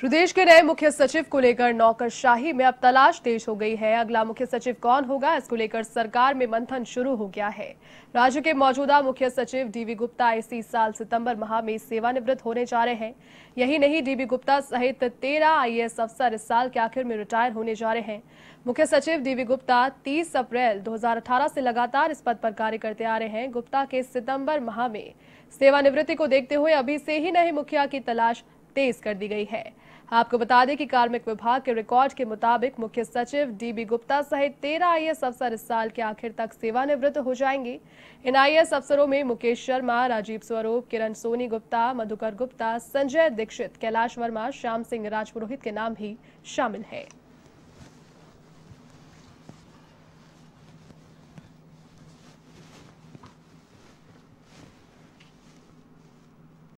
प्रदेश के नए मुख्य सचिव को लेकर नौकरशाही में अब तलाश तेज हो गई है अगला मुख्य सचिव कौन होगा इसको लेकर सरकार में मंथन शुरू हो गया है राज्य के मौजूदा मुख्य सचिव डीवी गुप्ता इसी साल सितंबर माह में सेवानिवृत्त होने जा रहे हैं यही नहीं डीवी गुप्ता सहित तेरह आईएएस अफसर इस साल के आखिर में रिटायर होने जा रहे हैं मुख्य सचिव डीवी गुप्ता तीस अप्रैल दो से लगातार इस पद पर कार्य करते आ रहे हैं गुप्ता के सितम्बर माह में सेवानिवृत्ति को देखते हुए अभी से ही नए मुखिया की तलाश तेज कर दी गई है आपको बता दें कि कार्मिक विभाग के रिकॉर्ड के मुताबिक मुख्य सचिव डीबी गुप्ता सहित तेरह आईएएस अफसर इस साल के आखिर तक सेवानिवृत्त हो जाएंगे इन आईएएस अफसरों में मुकेश शर्मा राजीव स्वरूप किरण सोनी गुप्ता मधुकर गुप्ता संजय दीक्षित कैलाश वर्मा श्याम सिंह राजपुरोहित के नाम भी शामिल है